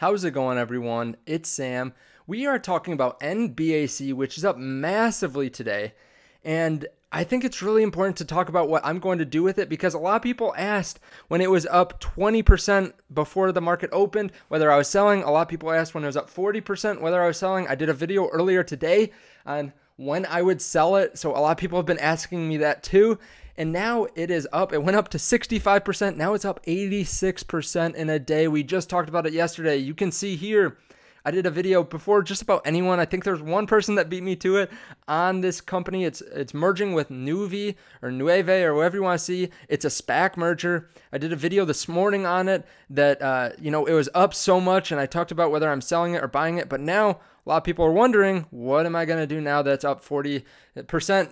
How's it going, everyone? It's Sam. We are talking about NBAC, which is up massively today. And I think it's really important to talk about what I'm going to do with it because a lot of people asked when it was up 20% before the market opened whether I was selling. A lot of people asked when it was up 40% whether I was selling. I did a video earlier today on when I would sell it. So a lot of people have been asking me that too. And now it is up. It went up to 65%. Now it's up 86% in a day. We just talked about it yesterday. You can see here. I did a video before just about anyone. I think there's one person that beat me to it on this company. It's it's merging with Nuvi or Nueve or whatever you want to see. It's a SPAC merger. I did a video this morning on it that uh, you know it was up so much, and I talked about whether I'm selling it or buying it. But now a lot of people are wondering, what am I going to do now that's up 40%?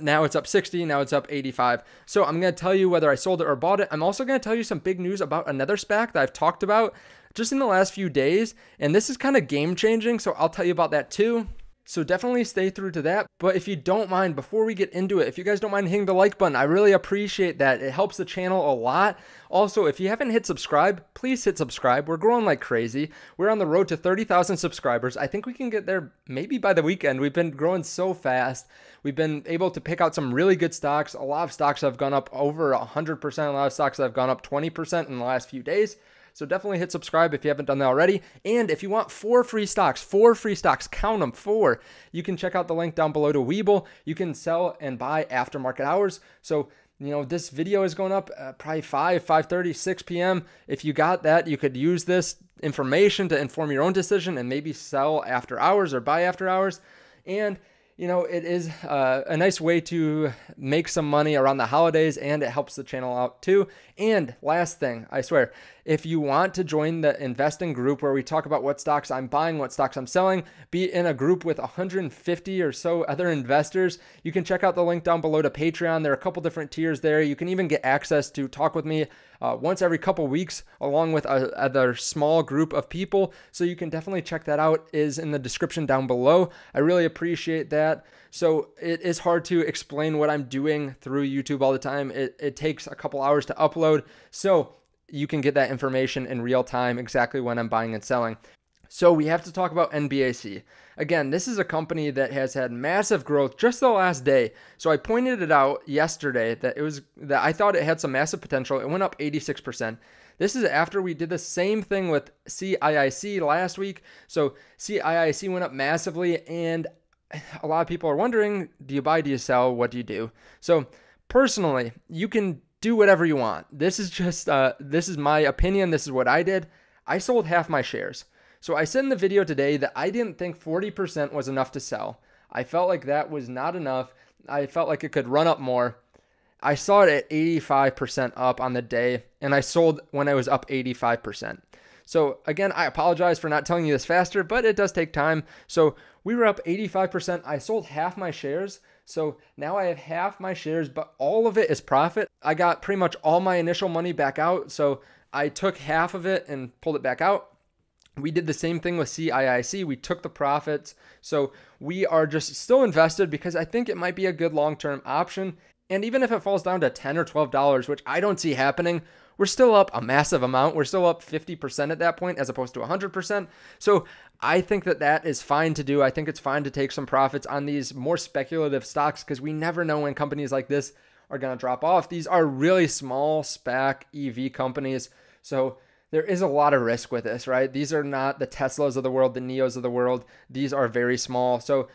Now it's up 60, now it's up 85. So I'm going to tell you whether I sold it or bought it. I'm also going to tell you some big news about another SPAC that I've talked about just in the last few days. And this is kind of game changing. So I'll tell you about that too. So definitely stay through to that. But if you don't mind, before we get into it, if you guys don't mind hitting the like button, I really appreciate that. It helps the channel a lot. Also, if you haven't hit subscribe, please hit subscribe. We're growing like crazy. We're on the road to 30,000 subscribers. I think we can get there maybe by the weekend. We've been growing so fast. We've been able to pick out some really good stocks. A lot of stocks have gone up over 100%. A lot of stocks have gone up 20% in the last few days. So definitely hit subscribe if you haven't done that already. And if you want four free stocks, four free stocks, count them, four, you can check out the link down below to Weeble. You can sell and buy after market hours. So you know this video is going up uh, probably 5 5.30 6 p.m if you got that you could use this information to inform your own decision and maybe sell after hours or buy after hours and you know, it is uh, a nice way to make some money around the holidays and it helps the channel out too. And last thing, I swear, if you want to join the investing group where we talk about what stocks I'm buying, what stocks I'm selling, be in a group with 150 or so other investors, you can check out the link down below to Patreon. There are a couple different tiers there. You can even get access to talk with me uh, once every couple weeks along with another uh, small group of people. So you can definitely check that out is in the description down below. I really appreciate that. So it is hard to explain what I'm doing through YouTube all the time. It, it takes a couple hours to upload. So you can get that information in real time exactly when I'm buying and selling. So we have to talk about NBAC. Again, this is a company that has had massive growth just the last day. So I pointed it out yesterday that it was that I thought it had some massive potential. It went up 86%. This is after we did the same thing with CIIC last week. So CIIC went up massively and a lot of people are wondering, do you buy, do you sell, what do you do? So personally, you can do whatever you want. This is just uh, this is my opinion. This is what I did. I sold half my shares. So I said in the video today that I didn't think 40% was enough to sell. I felt like that was not enough. I felt like it could run up more. I saw it at 85% up on the day, and I sold when I was up 85%. So again, I apologize for not telling you this faster, but it does take time. So we were up 85%. I sold half my shares. So now I have half my shares, but all of it is profit. I got pretty much all my initial money back out. So I took half of it and pulled it back out. We did the same thing with CIIC. We took the profits. So we are just still invested because I think it might be a good long term option. And even if it falls down to $10 or $12, which I don't see happening, we're still up a massive amount. We're still up 50% at that point as opposed to 100%. So I think that that is fine to do. I think it's fine to take some profits on these more speculative stocks because we never know when companies like this are going to drop off. These are really small SPAC EV companies. So there is a lot of risk with this, right? These are not the Teslas of the world, the Neos of the world. These are very small. So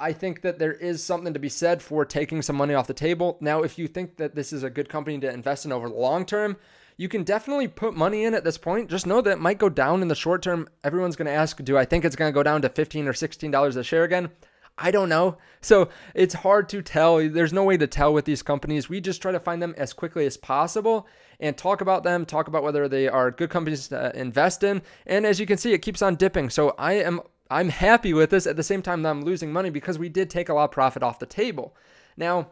I think that there is something to be said for taking some money off the table. Now, if you think that this is a good company to invest in over the long term, you can definitely put money in at this point. Just know that it might go down in the short term. Everyone's going to ask, do I think it's going to go down to 15 or $16 a share again? I don't know. So it's hard to tell. There's no way to tell with these companies. We just try to find them as quickly as possible and talk about them, talk about whether they are good companies to invest in. And as you can see, it keeps on dipping. So I am I'm happy with this at the same time that I'm losing money because we did take a lot of profit off the table. Now,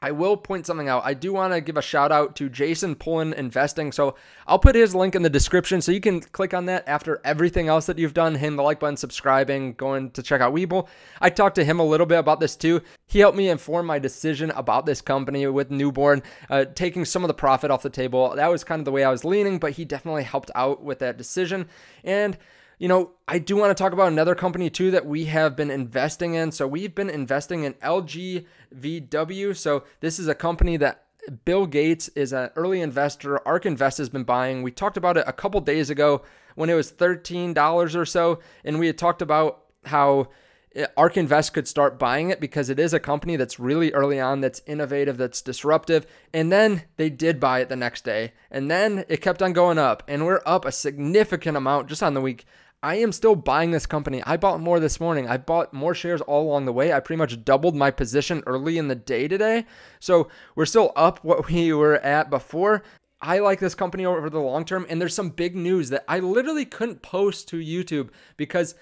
I will point something out. I do want to give a shout out to Jason Pullen Investing. So I'll put his link in the description so you can click on that after everything else that you've done, hitting the like button, subscribing, going to check out Weeble. I talked to him a little bit about this too. He helped me inform my decision about this company with Newborn, uh, taking some of the profit off the table. That was kind of the way I was leaning, but he definitely helped out with that decision. And you know, I do want to talk about another company too that we have been investing in. So we've been investing in LGVW. So this is a company that Bill Gates is an early investor. ARK Invest has been buying. We talked about it a couple days ago when it was $13 or so. And we had talked about how eh, ARK Invest could start buying it because it is a company that's really early on, that's innovative, that's disruptive. And then they did buy it the next day. And then it kept on going up. And we're up a significant amount just on the week. I am still buying this company. I bought more this morning. I bought more shares all along the way. I pretty much doubled my position early in the day today. So we're still up what we were at before. I like this company over the long term. And there's some big news that I literally couldn't post to YouTube because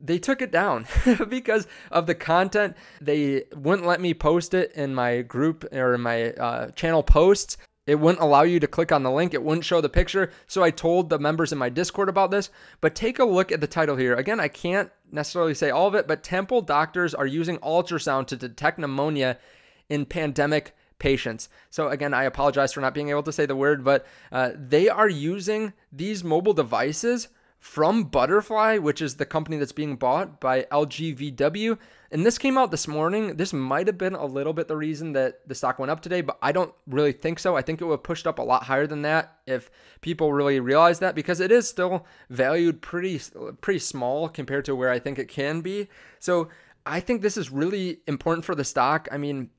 they took it down because of the content. They wouldn't let me post it in my group or in my uh, channel posts. It wouldn't allow you to click on the link. It wouldn't show the picture. So I told the members in my Discord about this. But take a look at the title here. Again, I can't necessarily say all of it, but Temple doctors are using ultrasound to detect pneumonia in pandemic patients. So again, I apologize for not being able to say the word, but uh, they are using these mobile devices from Butterfly, which is the company that's being bought by LGVW. And this came out this morning. This might have been a little bit the reason that the stock went up today, but I don't really think so. I think it would have pushed up a lot higher than that if people really realized that because it is still valued pretty pretty small compared to where I think it can be. So I think this is really important for the stock. I mean,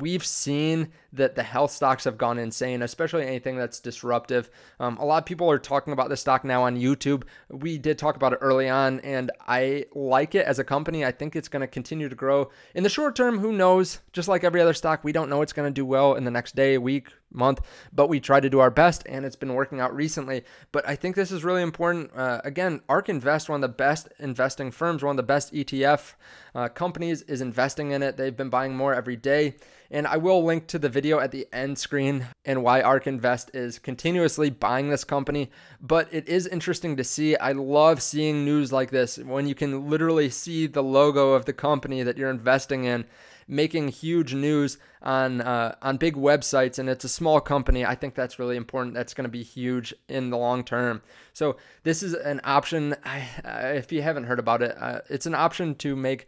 we've seen that the health stocks have gone insane, especially anything that's disruptive. Um, a lot of people are talking about this stock now on YouTube. We did talk about it early on, and I like it as a company. I think it's going to continue to grow. In the short term, who knows? Just like every other stock, we don't know it's going to do well in the next day, week, month, but we try to do our best and it's been working out recently. But I think this is really important. Uh, again, ARK Invest, one of the best investing firms, one of the best ETF uh, companies, is investing in it. They've been buying more every day. And I will link to the video at the end screen and why ARK Invest is continuously buying this company. But it is interesting to see. I love seeing news like this when you can literally see the logo of the company that you're investing in making huge news on uh, on big websites, and it's a small company. I think that's really important. That's going to be huge in the long term. So this is an option. I, if you haven't heard about it, uh, it's an option to make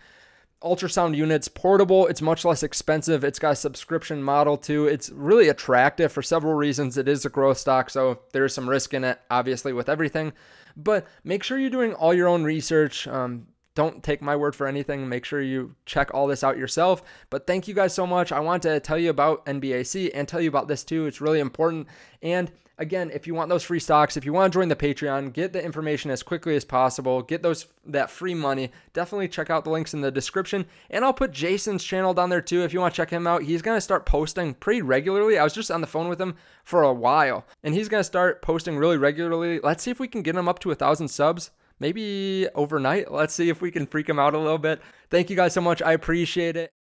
ultrasound units portable. It's much less expensive. It's got a subscription model too. It's really attractive for several reasons. It is a growth stock, so there's some risk in it, obviously, with everything. But make sure you're doing all your own research. Um, don't take my word for anything. Make sure you check all this out yourself. But thank you guys so much. I want to tell you about NBAC and tell you about this too. It's really important. And again, if you want those free stocks, if you want to join the Patreon, get the information as quickly as possible, get those that free money. Definitely check out the links in the description. And I'll put Jason's channel down there too if you want to check him out. He's going to start posting pretty regularly. I was just on the phone with him for a while, and he's going to start posting really regularly. Let's see if we can get him up to a thousand subs maybe overnight. Let's see if we can freak them out a little bit. Thank you guys so much. I appreciate it.